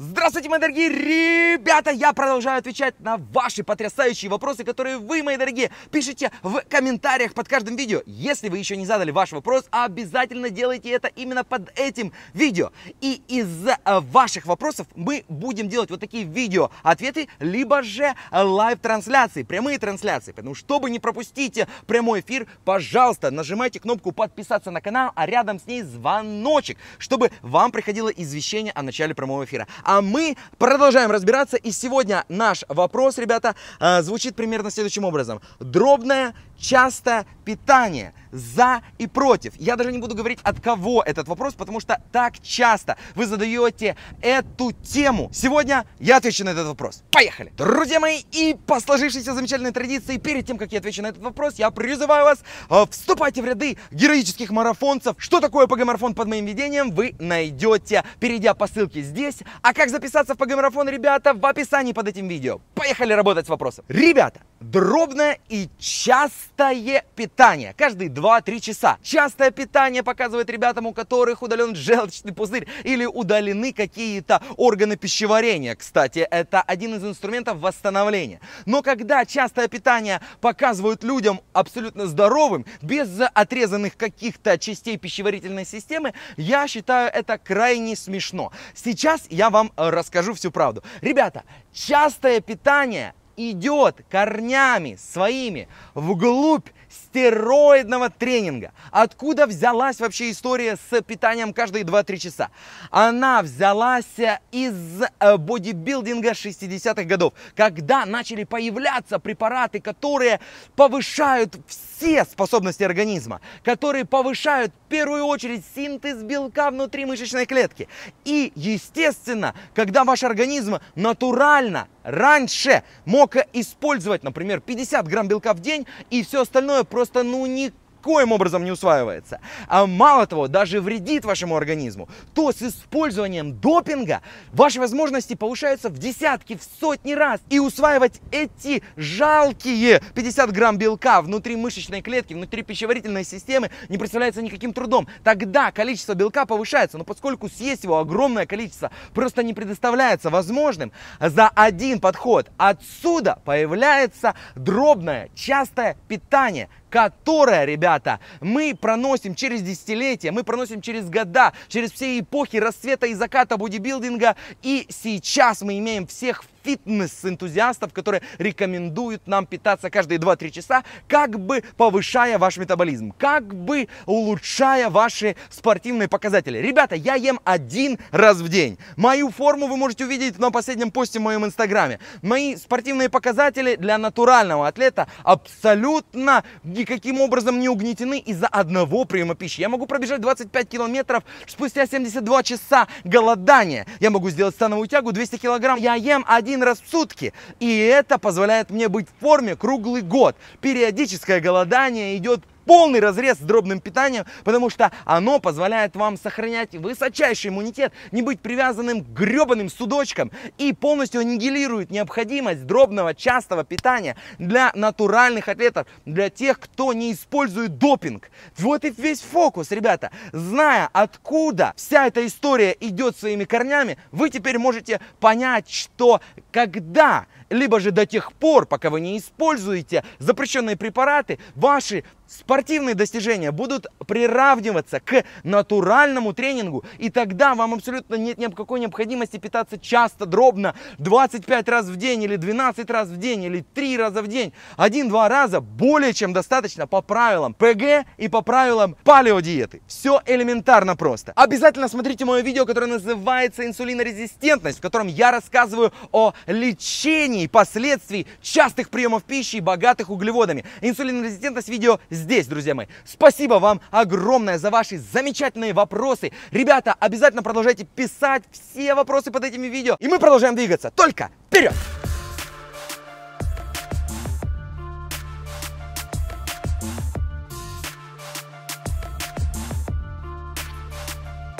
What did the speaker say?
Здравствуйте, мои дорогие ребята! Я продолжаю отвечать на ваши потрясающие вопросы, которые вы, мои дорогие, пишите в комментариях под каждым видео. Если вы еще не задали ваш вопрос, обязательно делайте это именно под этим видео. И из э, ваших вопросов мы будем делать вот такие видео-ответы, либо же лайв-трансляции, прямые трансляции. Поэтому, чтобы не пропустить прямой эфир, пожалуйста, нажимайте кнопку подписаться на канал, а рядом с ней звоночек, чтобы вам приходило извещение о начале прямого эфира. А мы продолжаем разбираться. И сегодня наш вопрос, ребята, а, звучит примерно следующим образом. Дробное частое питание – за и против. Я даже не буду говорить, от кого этот вопрос, потому что так часто вы задаете эту тему. Сегодня я отвечу на этот вопрос. Поехали! Друзья мои, и по сложившейся замечательной традиции, перед тем, как я отвечу на этот вопрос, я призываю вас, э, вступайте в ряды героических марафонцев. Что такое ПГ-марафон под моим видением, вы найдете, перейдя по ссылке здесь. А как записаться в ПГ-марафон, ребята, в описании под этим видео. Поехали работать с вопросом. Ребята, дробное и частое питание. Каждый 2-3 часа. Частое питание показывает ребятам, у которых удален желчный пузырь или удалены какие-то органы пищеварения. Кстати, это один из инструментов восстановления. Но когда частое питание показывают людям абсолютно здоровым, без отрезанных каких-то частей пищеварительной системы, я считаю это крайне смешно. Сейчас я вам э, расскажу всю правду. Ребята, частое питание идет корнями своими вглубь стероидного тренинга. Откуда взялась вообще история с питанием каждые 2-3 часа? Она взялась из э, бодибилдинга 60-х годов, когда начали появляться препараты, которые повышают все способности организма, которые повышают в первую очередь синтез белка внутри мышечной клетки. И, естественно, когда ваш организм натурально раньше мог только использовать, например, 50 грамм белка в день и все остальное просто ну никак никоим образом не усваивается, а мало того, даже вредит вашему организму, то с использованием допинга ваши возможности повышаются в десятки, в сотни раз. И усваивать эти жалкие 50 грамм белка внутри мышечной клетки, внутри пищеварительной системы не представляется никаким трудом. Тогда количество белка повышается, но поскольку съесть его огромное количество просто не предоставляется возможным, за один подход отсюда появляется дробное, частое питание, которое, ребята, мы проносим через десятилетия, мы проносим через года, через все эпохи расцвета и заката бодибилдинга. И сейчас мы имеем всех фитнес-энтузиастов, которые рекомендуют нам питаться каждые 2-3 часа, как бы повышая ваш метаболизм, как бы улучшая ваши спортивные показатели. Ребята, я ем один раз в день. Мою форму вы можете увидеть на последнем посте в моем инстаграме. Мои спортивные показатели для натурального атлета абсолютно никаким образом не угнетены из-за одного приема пищи. Я могу пробежать 25 километров спустя 72 часа голодания. Я могу сделать становую тягу 200 килограмм. Я ем один один раз в сутки. И это позволяет мне быть в форме круглый год. Периодическое голодание идет полный разрез с дробным питанием, потому что оно позволяет вам сохранять высочайший иммунитет, не быть привязанным к гребаным судочкам и полностью аннигилирует необходимость дробного частого питания для натуральных атлетов, для тех, кто не использует допинг. Вот и весь фокус, ребята. Зная, откуда вся эта история идет своими корнями, вы теперь можете понять, что когда либо же до тех пор, пока вы не используете запрещенные препараты, ваши спортивные достижения будут приравниваться к натуральному тренингу, и тогда вам абсолютно нет никакой необходимости питаться часто, дробно, 25 раз в день или 12 раз в день или 3 раза в день. Один-два раза более чем достаточно по правилам ПГ и по правилам палеодиеты. Все элементарно просто. Обязательно смотрите мое видео, которое называется «Инсулинорезистентность», в котором я рассказываю о лечении последствий частых приемов пищи, и богатых углеводами. Инсулинорезистентность видео здесь, друзья мои. Спасибо вам огромное за ваши замечательные вопросы. Ребята, обязательно продолжайте писать все вопросы под этими видео. И мы продолжаем двигаться. Только вперед!